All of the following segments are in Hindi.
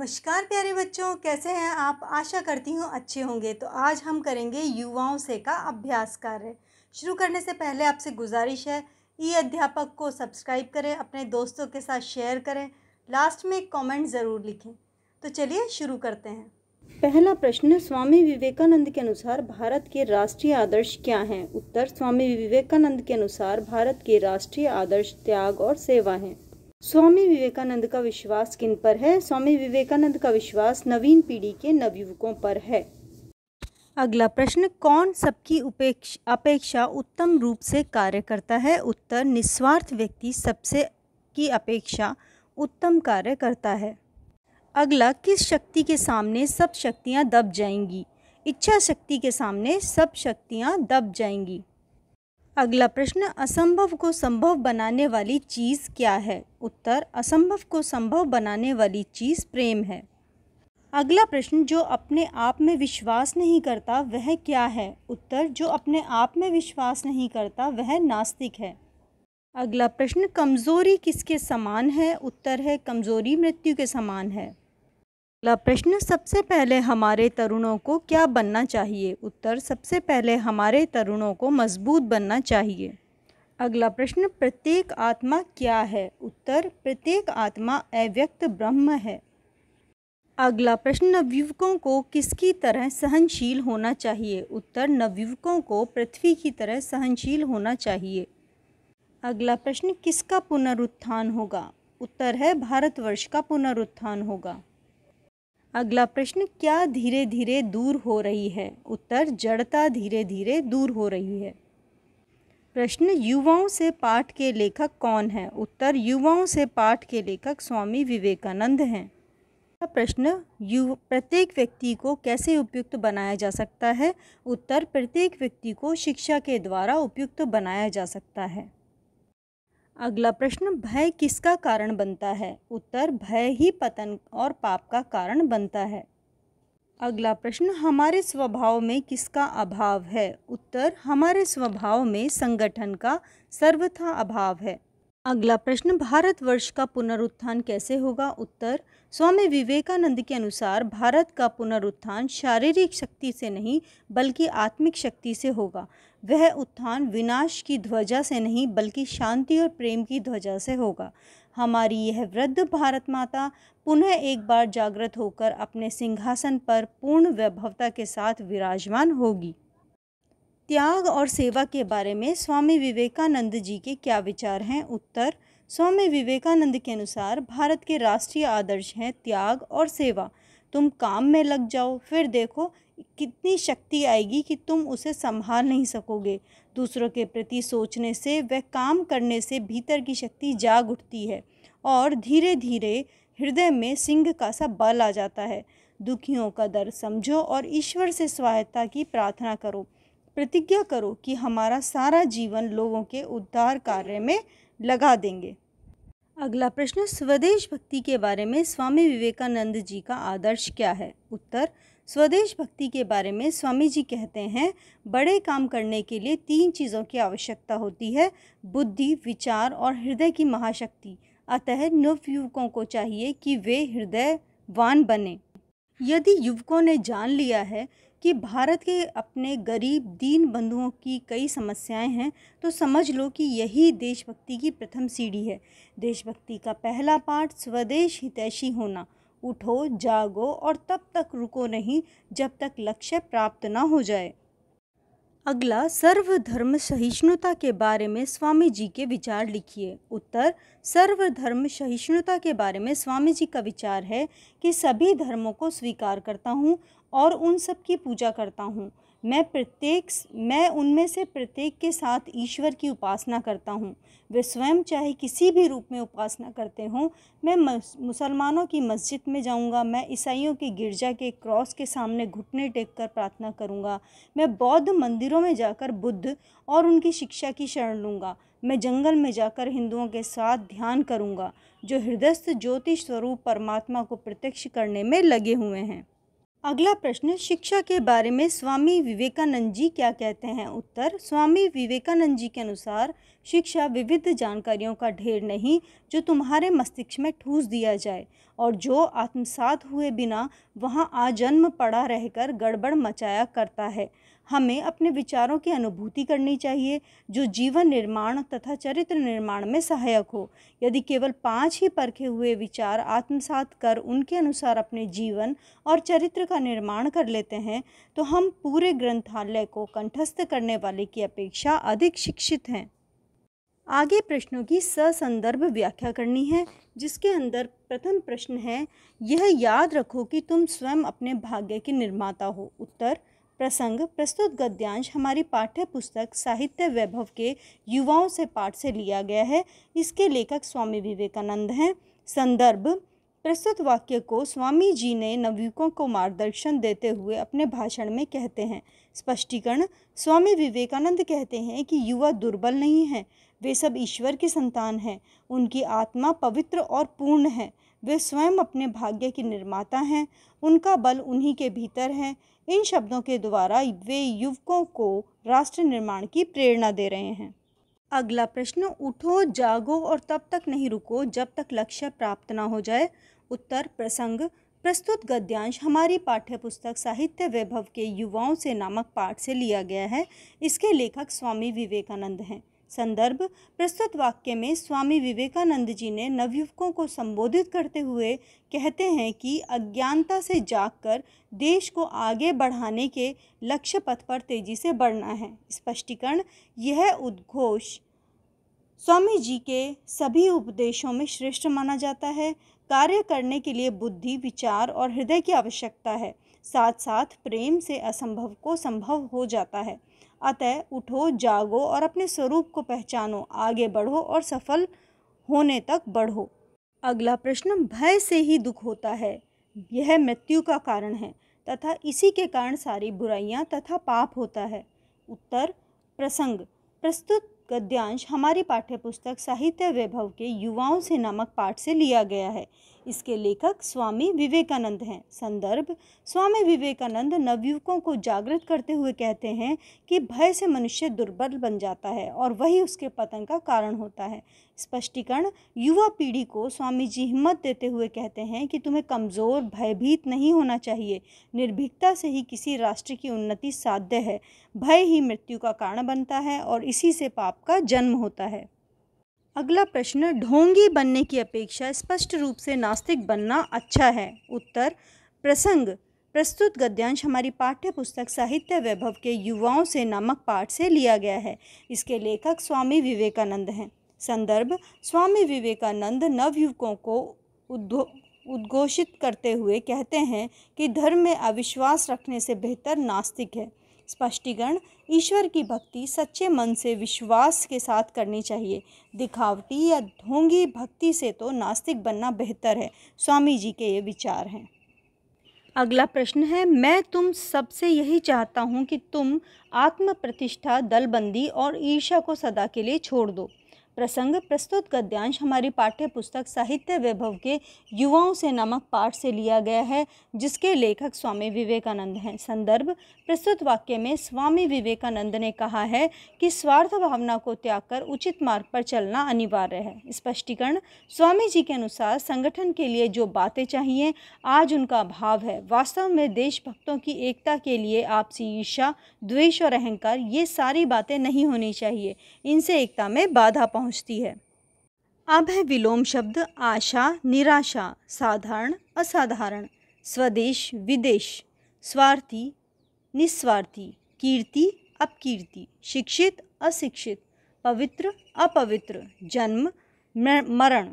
नमस्कार प्यारे बच्चों कैसे हैं आप आशा करती हूँ अच्छे होंगे तो आज हम करेंगे युवाओं से का अभ्यास कार्य शुरू करने से पहले आपसे गुजारिश है ई अध्यापक को सब्सक्राइब करें अपने दोस्तों के साथ शेयर करें लास्ट में कमेंट ज़रूर लिखें तो चलिए शुरू करते हैं पहला प्रश्न स्वामी विवेकानंद के अनुसार भारत के राष्ट्रीय आदर्श क्या हैं उत्तर स्वामी विवेकानंद के अनुसार भारत के राष्ट्रीय आदर्श त्याग और सेवा हैं स्वामी विवेकानंद का विश्वास किन पर है स्वामी विवेकानंद का विश्वास नवीन पीढ़ी के नवयुवकों पर है अगला प्रश्न कौन सबकी उपेक्षा अपेक्षा उत्तम रूप से कार्य करता है उत्तर निस्वार्थ व्यक्ति सबसे की अपेक्षा उत्तम कार्य करता है अगला किस शक्ति के सामने सब शक्तियाँ दब जाएंगी इच्छा शक्ति के सामने सब शक्तियाँ दब जाएंगी अगला प्रश्न असंभव को संभव बनाने वाली चीज़ क्या है उत्तर असंभव को संभव बनाने वाली चीज़ प्रेम है अगला प्रश्न जो अपने आप में विश्वास नहीं करता वह क्या है उत्तर जो अपने आप में विश्वास नहीं करता वह नास्तिक है अगला प्रश्न कमज़ोरी किसके समान है उत्तर है कमज़ोरी मृत्यु के समान है अगला प्रश्न सबसे पहले हमारे तरुणों को क्या बनना चाहिए उत्तर सबसे पहले हमारे तरुणों को मजबूत बनना चाहिए अगला प्रश्न प्रत्येक आत्मा क्या है उत्तर प्रत्येक आत्मा अव्यक्त ब्रह्म है अगला प्रश्न नवयुवकों को किसकी तरह सहनशील होना चाहिए उत्तर नवयुवकों को पृथ्वी की तरह सहनशील होना चाहिए अगला प्रश्न किसका पुनरुत्थान होगा उत्तर है भारतवर्ष का पुनरुत्थान होगा अगला प्रश्न क्या धीरे धीरे दूर हो रही है उत्तर जड़ता धीरे धीरे दूर हो रही है प्रश्न युवाओं से पाठ के लेखक कौन है उत्तर युवाओं से पाठ के लेखक स्वामी विवेकानंद हैं प्रश्न यु प्रत्येक व्यक्ति को कैसे उपयुक्त बनाया जा सकता है उत्तर प्रत्येक व्यक्ति को शिक्षा के द्वारा उपयुक्त बनाया जा सकता है अगला प्रश्न भय किसका कारण बनता है उत्तर भय ही पतन और पाप का कारण बनता है अगला प्रश्न हमारे स्वभाव में किसका अभाव है उत्तर हमारे स्वभाव में संगठन का सर्वथा अभाव है अगला प्रश्न भारतवर्ष का पुनरुत्थान कैसे होगा उत्तर स्वामी विवेकानंद के अनुसार भारत का पुनरुत्थान शारीरिक शक्ति से नहीं बल्कि आत्मिक शक्ति से होगा वह उत्थान विनाश की ध्वजा से नहीं बल्कि शांति और प्रेम की ध्वजा से होगा हमारी यह वृद्ध भारत माता पुनः एक बार जागृत होकर अपने सिंहासन पर पूर्ण वैभवता के साथ विराजमान होगी त्याग और सेवा के बारे में स्वामी विवेकानंद जी के क्या विचार हैं उत्तर स्वामी विवेकानंद के अनुसार भारत के राष्ट्रीय आदर्श हैं त्याग और सेवा तुम काम में लग जाओ फिर देखो कितनी शक्ति आएगी कि तुम उसे संभाल नहीं सकोगे दूसरों के प्रति सोचने से व काम करने से भीतर की शक्ति जाग उठती है और धीरे धीरे हृदय में सिंह का सा बल आ जाता है दुखियों का दर समझो और ईश्वर से सहायता की प्रार्थना करो प्रतिज्ञा करो कि हमारा सारा जीवन लोगों के उद्धार कार्य में लगा देंगे अगला प्रश्न स्वदेश भक्ति के बारे में स्वामी विवेकानंद जी का आदर्श क्या है उत्तर स्वदेश भक्ति के बारे में स्वामी जी कहते हैं बड़े काम करने के लिए तीन चीज़ों की आवश्यकता होती है बुद्धि विचार और हृदय की महाशक्ति अतः नवयुवकों को चाहिए कि वे हृदयवान बने यदि युवकों ने जान लिया है कि भारत के अपने गरीब दीन बंधुओं की कई समस्याएं हैं तो समझ लो कि यही देशभक्ति की प्रथम सीढ़ी है देशभक्ति का पहला पाठ स्वदेश हितैषी होना उठो जागो और तब तक रुको नहीं जब तक लक्ष्य प्राप्त ना हो जाए अगला सर्वधर्म सहिष्णुता के बारे में स्वामी जी के विचार लिखिए उत्तर सर्वधर्म सहिष्णुता के बारे में स्वामी जी का विचार है कि सभी धर्मों को स्वीकार करता हूँ और उन सब की पूजा करता हूँ मैं प्रत्येक मैं उनमें से प्रत्येक के साथ ईश्वर की उपासना करता हूँ वे स्वयं चाहे किसी भी रूप में उपासना करते हों मैं मुसलमानों की मस्जिद में जाऊँगा मैं ईसाइयों के गिरजा के क्रॉस के सामने घुटने टेक कर प्रार्थना करूँगा मैं बौद्ध मंदिरों में जाकर बुद्ध और उनकी शिक्षा की शरण लूँगा मैं जंगल में जाकर हिंदुओं के साथ ध्यान करूँगा जो हृदयस्थ ज्योतिष स्वरूप परमात्मा को प्रत्यक्ष करने में लगे हुए हैं अगला प्रश्न शिक्षा के बारे में स्वामी विवेकानंद जी क्या कहते हैं उत्तर स्वामी विवेकानंद जी के अनुसार शिक्षा विविध जानकारियों का ढेर नहीं जो तुम्हारे मस्तिष्क में ठूस दिया जाए और जो आत्मसात हुए बिना वहाँ आजन्म पड़ा रहकर गड़बड़ मचाया करता है हमें अपने विचारों की अनुभूति करनी चाहिए जो जीवन निर्माण तथा चरित्र निर्माण में सहायक हो यदि केवल पांच ही परखे हुए विचार आत्मसात कर उनके अनुसार अपने जीवन और चरित्र का निर्माण कर लेते हैं तो हम पूरे ग्रंथालय को कंठस्थ करने वाले की अपेक्षा अधिक शिक्षित हैं आगे प्रश्नों की ससंदर्भ व्याख्या करनी है जिसके अंदर प्रथम प्रश्न है यह याद रखो कि तुम स्वयं अपने भाग्य के निर्माता हो उत्तर प्रसंग प्रस्तुत गद्यांश हमारी पाठ्य पुस्तक साहित्य वैभव के युवाओं से पाठ से लिया गया है इसके लेखक स्वामी विवेकानंद हैं संदर्भ प्रस्तुत वाक्य को स्वामी जी ने नवयुकों को मार्गदर्शन देते हुए अपने भाषण में कहते हैं स्पष्टीकरण स्वामी विवेकानंद कहते हैं कि युवा दुर्बल नहीं हैं वे सब ईश्वर की संतान हैं उनकी आत्मा पवित्र और पूर्ण है वे स्वयं अपने भाग्य के निर्माता हैं उनका बल उन्हीं के भीतर है इन शब्दों के द्वारा वे युवकों को राष्ट्र निर्माण की प्रेरणा दे रहे हैं अगला प्रश्न उठो जागो और तब तक नहीं रुको जब तक लक्ष्य प्राप्त ना हो जाए उत्तर प्रसंग प्रस्तुत गद्यांश हमारी पाठ्यपुस्तक साहित्य वैभव के युवाओं से नामक पाठ से लिया गया है इसके लेखक स्वामी विवेकानंद हैं संदर्भ प्रस्तुत वाक्य में स्वामी विवेकानंद जी ने नवयुवकों को संबोधित करते हुए कहते हैं कि अज्ञानता से जागकर देश को आगे बढ़ाने के लक्ष्य पथ पर तेजी से बढ़ना है स्पष्टीकरण यह उद्घोष स्वामी जी के सभी उपदेशों में श्रेष्ठ माना जाता है कार्य करने के लिए बुद्धि विचार और हृदय की आवश्यकता है साथ साथ प्रेम से असंभव को संभव हो जाता है अतः उठो जागो और अपने स्वरूप को पहचानो आगे बढ़ो और सफल होने तक बढ़ो अगला प्रश्न भय से ही दुख होता है यह मृत्यु का कारण है तथा इसी के कारण सारी बुराइयां तथा पाप होता है उत्तर प्रसंग प्रस्तुत गद्यांश हमारी पाठ्यपुस्तक साहित्य वैभव के युवाओं से नामक पाठ से लिया गया है इसके लेखक स्वामी विवेकानंद हैं संदर्भ स्वामी विवेकानंद नवयुवकों को जागृत करते हुए कहते हैं कि भय से मनुष्य दुर्बल बन जाता है और वही उसके पतन का कारण होता है स्पष्टीकरण युवा पीढ़ी को स्वामी जी हिम्मत देते हुए कहते हैं कि तुम्हें कमज़ोर भयभीत नहीं होना चाहिए निर्भीकता से ही किसी राष्ट्र की उन्नति साध्य है भय ही मृत्यु का कारण बनता है और इसी से पाप का जन्म होता है अगला प्रश्न ढोंगी बनने की अपेक्षा स्पष्ट रूप से नास्तिक बनना अच्छा है उत्तर प्रसंग प्रस्तुत गद्यांश हमारी पाठ्य पुस्तक साहित्य वैभव के युवाओं से नामक पाठ से लिया गया है इसके लेखक स्वामी विवेकानंद हैं संदर्भ स्वामी विवेकानंद नवयुवकों को उद्घो उद्घोषित करते हुए कहते हैं कि धर्म में अविश्वास रखने से बेहतर नास्तिक है स्पष्टीकरण ईश्वर की भक्ति सच्चे मन से विश्वास के साथ करनी चाहिए दिखावटी या ढोंगी भक्ति से तो नास्तिक बनना बेहतर है स्वामी जी के ये विचार हैं अगला प्रश्न है मैं तुम सबसे यही चाहता हूँ कि तुम आत्म प्रतिष्ठा दलबंदी और ईर्षा को सदा के लिए छोड़ दो प्रसंग प्रस्तुत गद्यांश हमारी पाठ्य पुस्तक साहित्य वैभव के युवाओं से नामक पाठ से लिया गया है जिसके लेखक स्वामी विवेकानंद हैं संदर्भ प्रस्तुत वाक्य में स्वामी विवेकानंद ने कहा है कि स्वार्थ भावना को त्याग कर उचित मार्ग पर चलना अनिवार्य है स्पष्टीकरण स्वामी जी के अनुसार संगठन के लिए जो बातें चाहिए आज उनका भाव है वास्तव में देशभक्तों की एकता के लिए आपसी ईर्षा द्वेष और अहंकार ये सारी बातें नहीं होनी चाहिए इनसे एकता में बाधा पहुँच पहुंचती है अब है विलोम शब्द आशा निराशा साधारण असाधारण स्वदेश विदेश स्वार्थी निस्वार्थी कीर्ति अपकीर्ति शिक्षित अशिक्षित पवित्र अपवित्र जन्म मरण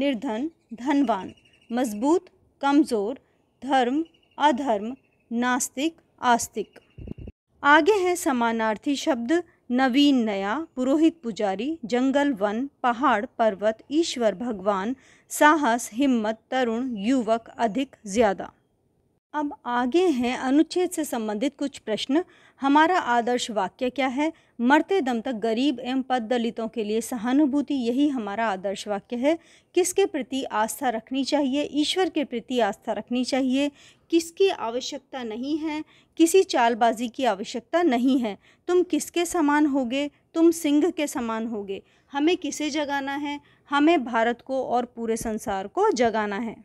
निर्धन धनवान मजबूत कमज़ोर धर्म अधर्म नास्तिक आस्तिक आगे हैं समानार्थी शब्द नवीन नया पुरोहित पुजारी जंगल वन पहाड़ पर्वत ईश्वर भगवान साहस हिम्मत तरुण युवक अधिक ज़्यादा अब आगे हैं अनुच्छेद से संबंधित कुछ प्रश्न हमारा आदर्श वाक्य क्या है मरते दम तक गरीब एवं पद दलितों के लिए सहानुभूति यही हमारा आदर्श वाक्य है किसके प्रति आस्था रखनी चाहिए ईश्वर के प्रति आस्था रखनी चाहिए किसकी आवश्यकता नहीं है किसी चालबाजी की आवश्यकता नहीं है तुम किसके समान होगे तुम सिंह के समान होगे हमें किसे जगाना है हमें भारत को और पूरे संसार को जगाना है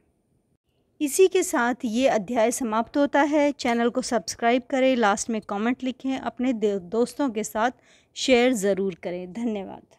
इसी के साथ ये अध्याय समाप्त होता है चैनल को सब्सक्राइब करें लास्ट में कमेंट लिखें अपने दोस्तों के साथ शेयर ज़रूर करें धन्यवाद